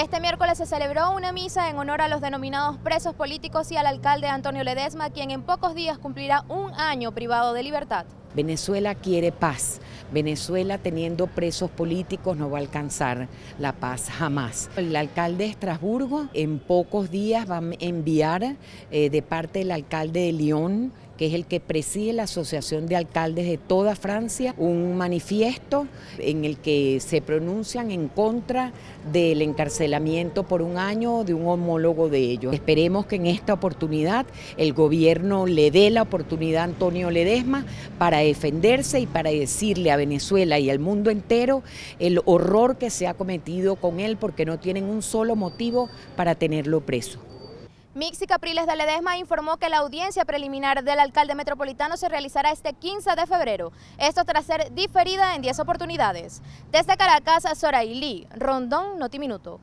Este miércoles se celebró una misa en honor a los denominados presos políticos y al alcalde Antonio Ledesma, quien en pocos días cumplirá un año privado de libertad. Venezuela quiere paz. Venezuela teniendo presos políticos no va a alcanzar la paz jamás. El alcalde de Estrasburgo en pocos días va a enviar eh, de parte del alcalde de León que es el que preside la Asociación de Alcaldes de toda Francia, un manifiesto en el que se pronuncian en contra del encarcelamiento por un año de un homólogo de ellos. Esperemos que en esta oportunidad el gobierno le dé la oportunidad a Antonio Ledesma para defenderse y para decirle a Venezuela y al mundo entero el horror que se ha cometido con él porque no tienen un solo motivo para tenerlo preso. Mixi Capriles de Ledesma informó que la audiencia preliminar del alcalde metropolitano se realizará este 15 de febrero, esto tras ser diferida en 10 oportunidades. Desde Caracas, Soraili, Rondón, Notiminuto.